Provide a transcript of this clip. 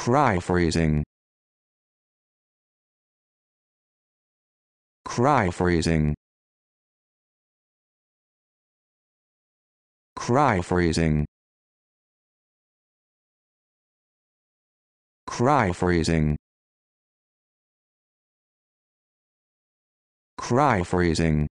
Cry Cry Cry freezing. freezing. freezing. Cry freezing. Cry freezing.